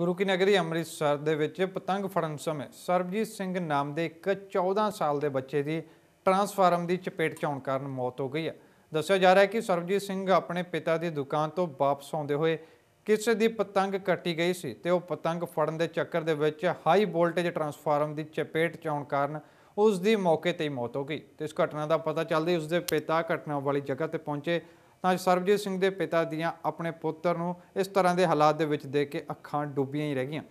ਗੁਰੂ ਕੀ ਨਗਰੀ ਅੰਮ੍ਰਿਤਸਰ ਦੇ ਵਿੱਚ ਪਤੰਗ ਫੜਨ ਸਮੇਂ ਸਰਬਜੀਤ ਸਿੰਘ ਨਾਮ ਦੇ ਇੱਕ 14 ਸਾਲ ਦੇ ਬੱਚੇ ਦੀ ਟਰਾਂਸਫਾਰਮ ਦੀ ਚਪੇਟ 'ਚ ਆਉਣ ਕਾਰਨ ਮੌਤ ਹੋ ਗਈ ਹੈ ਦੱਸਿਆ ਜਾ ਰਿਹਾ ਹੈ ਕਿ ਸਰਬਜੀਤ ਸਿੰਘ ਆਪਣੇ ਪਿਤਾ ਦੀ ਦੁਕਾਨ ਤੋਂ ਵਾਪਸ ਆਉਂਦੇ ਹੋਏ ਕਿਸੇ ਦੀ ਪਤੰਗ ਕੱਟੀ ਗਈ ਸੀ ਤੇ ਉਹ ਪਤੰਗ ਫੜਨ ਦੇ ਚੱਕਰ ਦੇ ਵਿੱਚ ਹਾਈ ਵੋਲਟੇਜ ਟਰਾਂਸਫਾਰਮ ਦੀ ਚਪੇਟ 'ਚ ਆਉਣ ਕਾਰਨ ਉਸ ਦੀ ਮੌਕੇ ਤੇ ਹੀ ਮੌਤ ਹੋ ਗਈ ਤੇ ਇਸ ਘਟਨਾ ਦਾ ਪਤਾ ਚੱਲਦੇ ਉਸ ਦੇ ਪਿਤਾ ਘਟਨਾ ਵਾਲੀ ਜਗ੍ਹਾ ਤੇ ਪਹੁੰਚੇ ਤਾਂ ਸਰਬਜੀਤ ਸਿੰਘ ਦੇ ਪਿਤਾ ਦੀਆਂ ਆਪਣੇ ਪੁੱਤਰ ਨੂੰ ਇਸ ਤਰ੍ਹਾਂ ਦੇ ਹਾਲਾਤ ਦੇ ਵਿੱਚ ਦੇਖ ਕੇ ਅੱਖਾਂ ਡੁੱਬੀਆਂ ਹੀ ਰਹਿ ਗਈਆਂ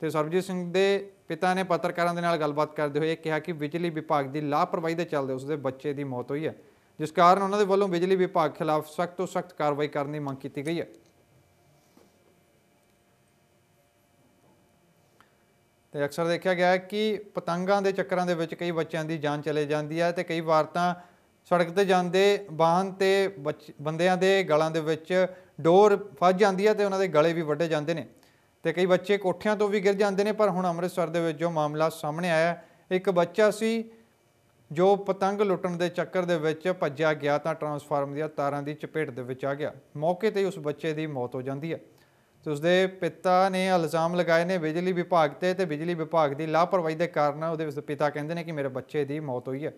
ਤੇ ਸਰਬਜੀਤ ਸਿੰਘ ਦੇ ਪਿਤਾ ਨੇ ਪੱਤਰਕਾਰਾਂ ਦੇ ਨਾਲ ਗੱਲਬਾਤ ਕਰਦੇ ਹੋਏ ਕਿਹਾ ਕਿ ਬਿਜਲੀ ਵਿਭਾਗ ਦੀ ਲਾਪਰਵਾਹੀ ਦੇ ਚੱਲਦੇ ਉਸ ਦੇ ਬੱਚੇ ਦੀ ਮੌਤ ਹੋਈ ਹੈ ਜਿਸ ਕਾਰਨ ਉਹਨਾਂ ਦੇ ਵੱਲੋਂ ਬਿਜਲੀ ਵਿਭਾਗ ਖਿਲਾਫ ਸਖਤ ਤੋਂ ਸਖਤ ਕਾਰਵਾਈ ਕਰਨ ਦੀ ਮੰਗ ਕੀਤੀ ਗਈ ਹੈ ਤੇ ਅਕਸਰ ਦੇਖਿਆ ਗਿਆ ਹੈ ਕਿ ਪਤੰਗਾਂ ਦੇ ਚੱਕਰਾਂ ਦੇ ਵਿੱਚ ਕਈ ਬੱਚਿਆਂ ਦੀ ਜਾਨ ਚਲੇ ਜਾਂਦੀ ਹੈ ਤੇ ਕਈ ਵਾਰ ਤਾਂ ਸੜਕ ਤੇ ਜਾਂਦੇ ਵਾਹਨ ਤੇ ਬੰਦਿਆਂ ਦੇ ਗਲਾਂ ਦੇ ਵਿੱਚ ਡੋਰ ਫਸ ਜਾਂਦੀ ਹੈ ਤੇ ਉਹਨਾਂ ਦੇ ਗਲੇ ਵੀ ਵੱਡੇ ਜਾਂਦੇ ਨੇ ਤੇ ਕਈ ਬੱਚੇ ਕੋਠਿਆਂ ਤੋਂ ਵੀ ਗਿਰ ਜਾਂਦੇ ਨੇ ਪਰ ਹੁਣ ਅੰਮ੍ਰਿਤਸਰ ਦੇ ਵਿੱਚ ਜੋ ਮਾਮਲਾ ਸਾਹਮਣੇ ਆਇਆ ਇੱਕ ਬੱਚਾ ਸੀ ਜੋ ਪਤੰਗ ਲੁੱਟਣ ਦੇ ਚੱਕਰ ਦੇ ਵਿੱਚ ਭੱਜਿਆ ਗਿਆ ਤਾਂ ਟਰਾਂਸਫਾਰਮ ਦੀਆਂ ਤਾਰਾਂ ਦੀ ਚਪੇਟ ਦੇ ਵਿੱਚ ਆ ਗਿਆ ਮੌਕੇ ਤੇ ਹੀ ਉਸ ਬੱਚੇ ਦੀ ਮੌਤ ਹੋ ਜਾਂਦੀ ਹੈ ਤੇ ਉਸਦੇ ਪਿਤਾ ਨੇ ਇਲਜ਼ਾਮ ਲਗਾਏ ਨੇ ਬਿਜਲੀ ਵਿਭਾਗ ਤੇ ਤੇ ਬਿਜਲੀ ਵਿਭਾਗ ਦੀ ਲਾਪਰਵਾਹੀ ਦੇ ਕਾਰਨ ਉਹਦੇ ਪਿਤਾ ਕਹਿੰਦੇ ਨੇ ਕਿ ਮੇਰੇ ਬੱਚੇ ਦੀ ਮੌਤ ਹੋਈ ਹੈ